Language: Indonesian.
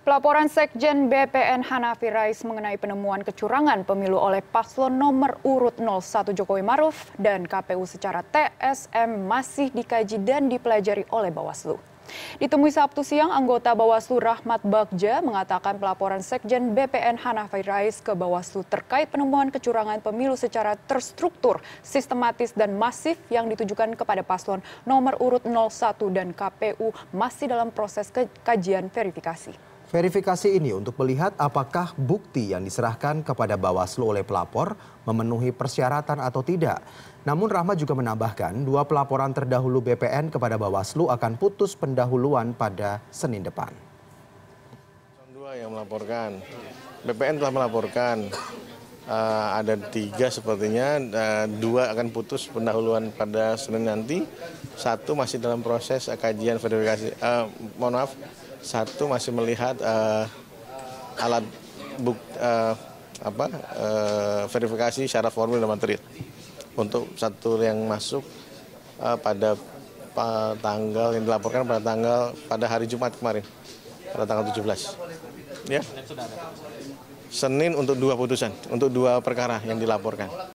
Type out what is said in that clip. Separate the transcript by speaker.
Speaker 1: Pelaporan Sekjen BPN Hanafi Rais mengenai penemuan kecurangan pemilu oleh paslon nomor urut 01 Jokowi Maruf dan KPU secara TSM masih dikaji dan dipelajari oleh Bawaslu. Ditemui Sabtu siang, anggota Bawaslu Rahmat Bagja mengatakan pelaporan Sekjen BPN Hanafi Rais ke Bawaslu terkait penemuan kecurangan pemilu secara terstruktur, sistematis, dan masif yang ditujukan kepada paslon nomor urut 01 dan KPU masih dalam proses kajian verifikasi.
Speaker 2: Verifikasi ini untuk melihat apakah bukti yang diserahkan kepada Bawaslu oleh pelapor memenuhi persyaratan atau tidak. Namun Rahmat juga menambahkan dua pelaporan terdahulu BPN kepada Bawaslu akan putus pendahuluan pada Senin depan.
Speaker 3: Dua yang melaporkan, BPN telah melaporkan, uh, ada tiga sepertinya, uh, dua akan putus pendahuluan pada Senin nanti, satu masih dalam proses uh, kajian verifikasi, uh, mohon maaf, satu masih melihat uh, alat buk, uh, apa uh, verifikasi secara formal dan material untuk satu yang masuk uh, pada tanggal yang dilaporkan pada tanggal pada hari Jumat kemarin pada tanggal 17 ya Senin untuk dua putusan, untuk dua perkara yang dilaporkan.